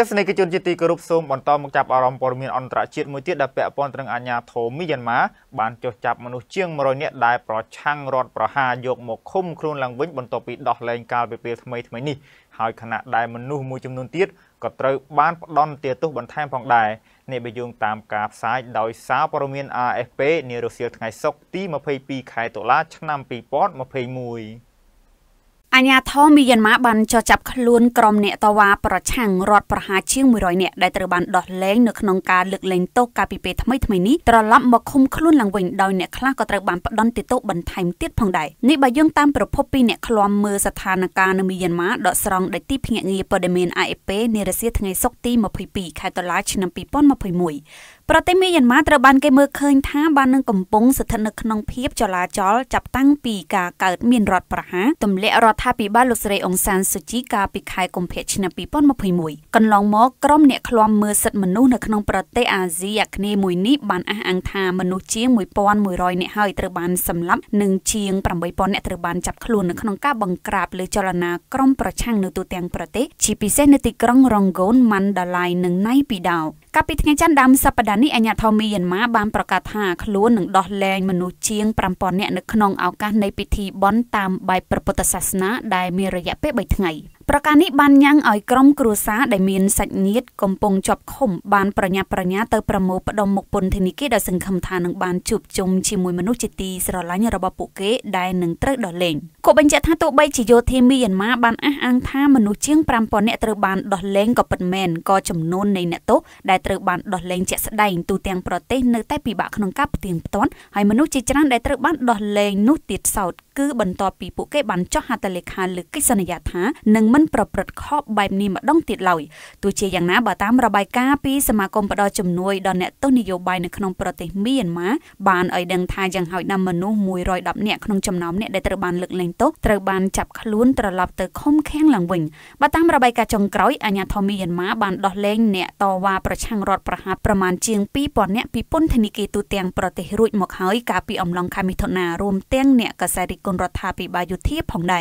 ទស្សនិកជនជាទីគោរពសូមបន្តមកចាប់អារម្មណ៍ព័ត៌មានអន្តរជាតិមួយទៀតដែលពាក់ព័ន្ធទៅនឹងអាញាធមមីយ៉ាន់ម៉ាបានចុះចាប់មនុស្សជាង100នាក់ដែលប្រឆាំងរដ្ឋប្រហារយកមកឃុំខ្លួនឡើងវិញបន្ទាប់ពីដោះលែងកាលពីពេលថ្មីថ្មីនេះហើយខណៈដែលមនុស្សមួយចំនួនទៀតក៏ត្រូវបានផ្ដន់ទាទោសបន្ថែមផងដែរនេះបើយោងតាមការផ្សាយដោយសារព័ត៌មាន AFP នារសៀលថ្ងៃសុក្រទី22ខែតុលា ឆ្នាំ2021អាញាធរមីយ៉ាន់ម៉ាបានចោះចាប់ខ្លួនក្រុមអ្នកតវ៉ាប្រឆាំងរដ្ឋប្រហារជាង100នាក់ដែលត្រូវបានដោះលែងនៅក្នុងការលើកលែងទោសកាលពីពេលថ្មីថ្មីនេះត្រឡប់មកឃុំខ្លួនឡើងវិញដោយអ្នកខ្លះក៏ត្រូវបានផ្ដន់ទោសបន្ថែមទៀតផងដែរនេះបើយើងតាមប្រភពពីអ្នកឃ្លាំមើលស្ថានភាពនៅមីយ៉ាន់ម៉ាដកស្រង់ដោយទីភ្នាក់ងារព័ត៌មាន AFP នារសៀលថ្ងៃសុក្រទី22ខែតុលាឆ្នាំ2021ប្រទេសមីយ៉ាន់ម៉ាត្រូវបានគេមើលឃើញថាបាននឹងកំពុងស្ថិតនៅក្នុងភាពចលាចលចាប់តាំងពីការកើតមានរដ្ឋប្រហារទម្លាក់រដ្ឋាភិបាលលោកស្រីអង្សានសូជីកាលពីខែកុម្ភៈឆ្នាំ2021កន្លងមកក្រុមអ្នកឃ្លាំមើលសិទ្ធិមនុស្សនៅក្នុងប្រទេសអាស៊ីអាគ្នេយ៍មួយនេះបានអះអាងថាមនុស្សជាង1100នាក់ហើយត្រូវបានសម្លាប់និងជាង8000នាក់ត្រូវបានចាប់ខ្លួននៅក្នុងការបង្ក្រាបលើចលនាក្រុមប្រឆាំងនៅទូទាំងប្រទេសជាពិសេសនៅទីក្រុងរងហ្គូនម៉ាន់ដាឡៃនិងណៃពីដោកាលពីថ្ងៃច័ន្ទដើមសប្តាហ៍នេះអាញាធរមីយ៉ាន់ម៉ាបានប្រកាសថាខ្លួននឹងដោះលែងមនុស្សជាង5000នាក់នៅក្នុងឱកាសនៃពិធីបុណ្យតាមបែបព្រះពុទ្ធសាសនាដែលមានរយៈពេល3ថ្ងៃប្រការនេះបានញ៉ាំងឲ្យក្រុមគ្រួសារដែលមានសាច់ញាតិកំពុងជាប់ឃុំបានប្រញាប់ប្រញាល់ទៅប្រមូលផ្ដុំមុខពន្ធនាគារដោយសង្ឃឹមថានឹងបានជួបជុំជាមួយមនុស្សជាទីស្រឡាញ់របស់ពួកគេដែលនឹងត្រូវដោះលែងគាត់បញ្ជាក់ថាទោះបីជាយោធាមីយ៉ាន់ម៉ាបានអះអាងថាមនុស្សជាង5000នាក់ត្រូវបានដោះលែងក៏ពិតមែនក៏ចំនួននៃអ្នកទោសដែលត្រូវបានដោះលែងជាក់ស្ដែងទូទាំងប្រទេសនៅតែពិបាកក្នុងការផ្ទៀងផ្ទាត់ហើយមនុស្សជាច្រើនដែលត្រូវបានដោះលែងនោះទៀតសោតគឺបន្ទាប់ពីពួកគេបានចុះហត្ថលេខាលើកិច្ចសន្យាថានឹងមិនប្រព្រឹត្តខុសបែបនេះម្ដងទៀតឡើយទោះជាយ៉ាងណាបើតាមរបាយការណ៍ពីសមាគមផ្ដល់ជំនួយដល់អ្នកទស្សនយោបាយនៅក្នុងប្រទេសមីយ៉ាន់ម៉ាបានឲ្យដឹងថាយ៉ាងហោចណាស់មនុស្ស110នាក់ក្នុងចំណោមអ្នកដែលត្រូវបានលើកលែងទោសត្រូវបានចាប់ខ្លួនត្រឡប់ទៅឃុំឃាំងឡើងវិញបើតាមរបាយការណ៍ចុងក្រោយអាញាធរមីយ៉ាន់ម៉ាបានដោះលែងអ្នកតវ៉ាប្រឆាំងរដ្ឋប្រហារប្រមាណជាង2000នាក់ពីពន្ធនាគារទូទាំងប្រទេសរួចមកហើយកាលពីអំឡុងខែមិថុនារួមទាំងអ្នកកាសែតរីកกุลรัฐาปิบายุทธีผ่องใน